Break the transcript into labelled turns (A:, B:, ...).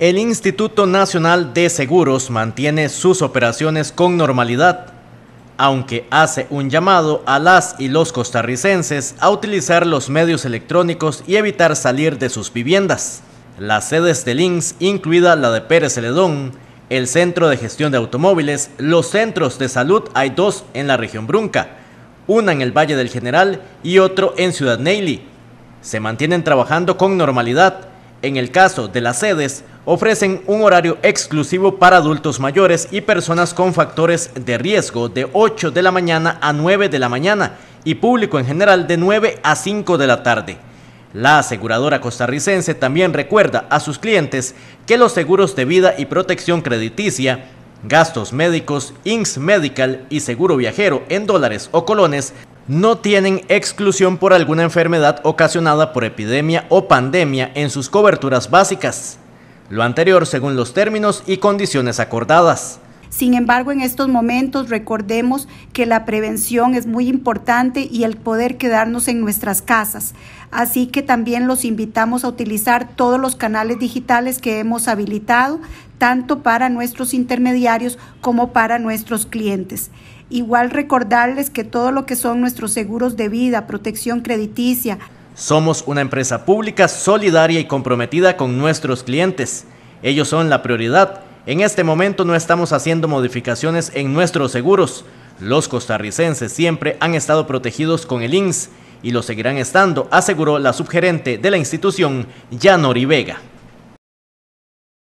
A: El Instituto Nacional de Seguros mantiene sus operaciones con normalidad, aunque hace un llamado a las y los costarricenses a utilizar los medios electrónicos y evitar salir de sus viviendas. Las sedes de INS, incluida la de Pérez Celedón, el Centro de Gestión de Automóviles, los centros de salud, hay dos en la región Brunca, una en el Valle del General y otro en Ciudad Neyli. Se mantienen trabajando con normalidad en el caso de las sedes, ofrecen un horario exclusivo para adultos mayores y personas con factores de riesgo de 8 de la mañana a 9 de la mañana y público en general de 9 a 5 de la tarde. La aseguradora costarricense también recuerda a sus clientes que los seguros de vida y protección crediticia, gastos médicos, INS Medical y seguro viajero en dólares o colones no tienen exclusión por alguna enfermedad ocasionada por epidemia o pandemia en sus coberturas básicas. Lo anterior según los términos y condiciones acordadas.
B: Sin embargo, en estos momentos recordemos que la prevención es muy importante y el poder quedarnos en nuestras casas. Así que también los invitamos a utilizar todos los canales digitales que hemos habilitado, tanto para nuestros intermediarios como para nuestros clientes. Igual recordarles que todo lo que son nuestros seguros de vida, protección crediticia.
A: Somos una empresa pública solidaria y comprometida con nuestros clientes. Ellos son la prioridad en este momento no estamos haciendo modificaciones en nuestros seguros. Los costarricenses siempre han estado protegidos con el INS y lo seguirán estando, aseguró la subgerente de la institución, Yanori Vega.